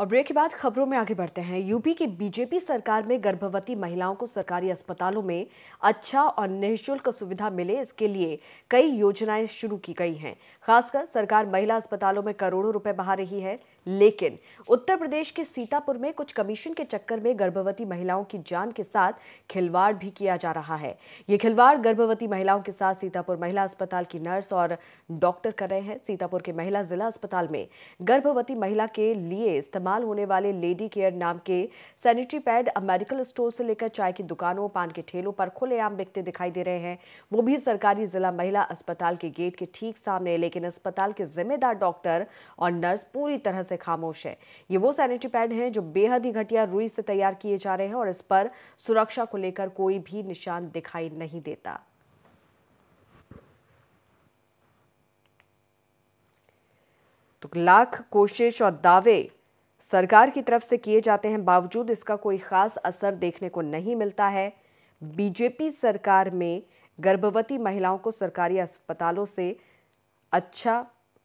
और ब्रेक के बाद खबरों में आगे बढ़ते हैं यूपी की बीजेपी सरकार में गर्भवती महिलाओं को सरकारी अस्पतालों में अच्छा और निःशुल्क सुविधा मिले इसके लिए कई योजनाएं शुरू की गई हैं खासकर सरकार महिला अस्पतालों में करोड़ों रुपए बहा रही है लेकिन उत्तर प्रदेश के सीतापुर में कुछ कमीशन के चक्कर में गर्भवती महिलाओं की जान के साथ खिलवाड़ भी किया जा रहा है ये खिलवाड़ गर्भवती महिलाओं के साथ सीतापुर महिला अस्पताल की नर्स और डॉक्टर कर रहे हैं सीतापुर के महिला जिला अस्पताल में गर्भवती महिला के लिए इस्तेमाल होने वाले लेडी केयर नाम के सैनिटरी पैड अब मेडिकल स्टोर से लेकर चाय की दुकानों पान के ठेलों पर खुलेआम बिकते दिखाई दे रहे हैं वो भी सरकारी जिला महिला अस्पताल के गेट के ठीक सामने लेकिन अस्पताल के जिम्मेदार डॉक्टर और नर्स पूरी तरह से से खामोश है ये वो सैनिटरी पैड हैं जो बेहद ही घटिया रुई से तैयार किए जा रहे हैं और इस पर सुरक्षा को लेकर कोई भी निशान दिखाई नहीं देता तो लाख कोशिश और दावे सरकार की तरफ से किए जाते हैं बावजूद इसका कोई खास असर देखने को नहीं मिलता है बीजेपी सरकार में गर्भवती महिलाओं को सरकारी अस्पतालों से अच्छा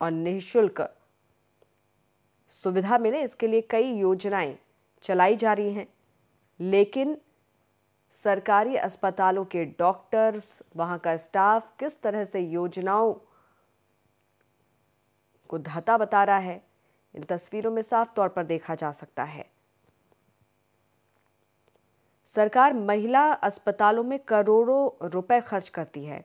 और निःशुल्क सुविधा मिले इसके लिए कई योजनाएं चलाई जा रही हैं लेकिन सरकारी अस्पतालों के डॉक्टर्स वहां का स्टाफ किस तरह से योजनाओं को धाता बता रहा है इन तस्वीरों में साफ तौर पर देखा जा सकता है सरकार महिला अस्पतालों में करोड़ों रुपए खर्च करती है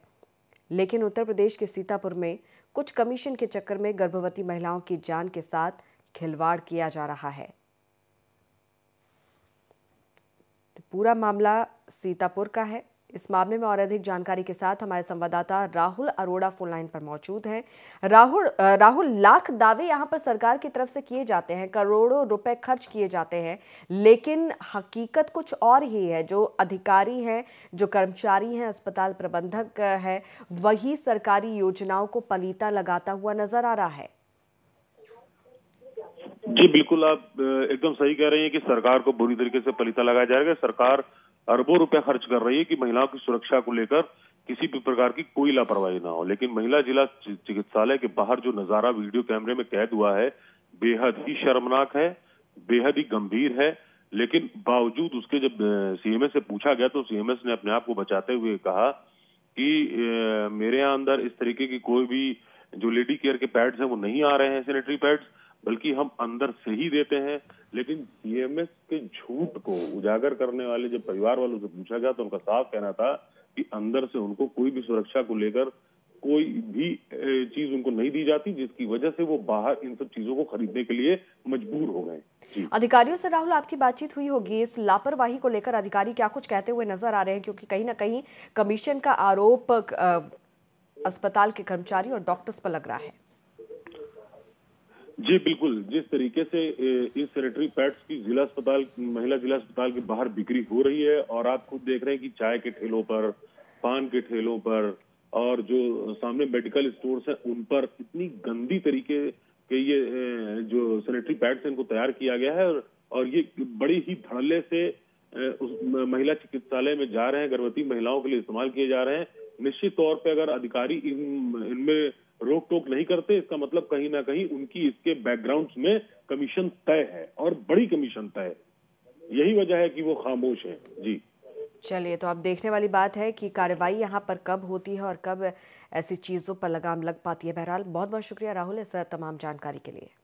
लेकिन उत्तर प्रदेश के सीतापुर में कुछ कमीशन के चक्कर में गर्भवती महिलाओं की जान के साथ खिलवाड़ किया जा रहा है तो पूरा मामला सीतापुर का है इस मामले में और अधिक जानकारी के साथ हमारे संवाददाता राहुल अरोड़ा फोन लाइन पर मौजूद हैं राहुल राहुल लाख दावे यहाँ पर सरकार की तरफ से किए जाते हैं करोड़ों रुपए खर्च किए जाते हैं लेकिन हकीकत कुछ और ही है जो अधिकारी हैं जो कर्मचारी हैं अस्पताल प्रबंधक है वही सरकारी योजनाओं को पलीता लगाता हुआ नजर आ रहा है जी बिल्कुल आप एकदम सही कह रहे हैं कि सरकार को बुरी तरीके से पलीता लगाया जाएगा सरकार अरबों रुपए खर्च कर रही है कि महिलाओं की सुरक्षा को लेकर किसी भी प्रकार की कोई लापरवाही ना हो लेकिन महिला जिला चिकित्सालय के बाहर जो नजारा वीडियो कैमरे में कैद हुआ है बेहद ही शर्मनाक है बेहद ही गंभीर है लेकिन बावजूद उसके जब सीएमएस से पूछा गया तो सीएमएस ने अपने आप को बचाते हुए कहा कि मेरे यहाँ अंदर इस तरीके की कोई भी जो लेडी केयर के पैड्स हैं वो नहीं आ रहे हैं सेनेटरी पैड्स बल्कि हम अंदर से ही देते हैं लेकिन सीएमएस के झूठ को उजागर करने वाले जब परिवार वालों से पूछा गया तो उनका साफ कहना था कि अंदर से उनको कोई भी सुरक्षा को लेकर कोई भी चीज उनको नहीं दी जाती जिसकी वजह से वो बाहर इन सब चीजों को खरीदने के लिए मजबूर हो गए अधिकारियों से राहुल आपकी बातचीत हुई होगी इस लापरवाही को लेकर अधिकारी क्या कुछ कहते हुए नजर आ रहे हैं क्योंकि कहीं ना कहीं कमीशन का आरोप अस्पताल के कर्मचारी और डॉक्टर्स पर लग रहा है जी बिल्कुल जिस तरीके से इन सेनेटरी पैड्स की जिला अस्पताल महिला जिला अस्पताल के बाहर बिक्री हो रही है और आप खुद देख रहे हैं कि चाय के ठेलों पर पान के ठेलों पर और जो सामने मेडिकल स्टोर्स हैं उन पर इतनी गंदी तरीके के ये जो सैनिटरी पैड्स इनको तैयार किया गया है और ये बड़ी ही धड़ल्ले से उस महिला चिकित्सालय में जा रहे हैं गर्भवती महिलाओं के लिए इस्तेमाल किए जा रहे हैं निश्चित तौर पर अगर अधिकारी इन इनमें रोक टोक नहीं करते इसका मतलब कहीं ना कहीं उनकी इसके बैकग्राउंड में कमीशन तय है और बड़ी कमीशन तय है यही वजह है कि वो खामोश है जी चलिए तो अब देखने वाली बात है कि कार्रवाई यहाँ पर कब होती है और कब ऐसी चीज़ों पर लगाम लग पाती है बहरहाल बहुत बहुत शुक्रिया राहुल इस तमाम जानकारी के लिए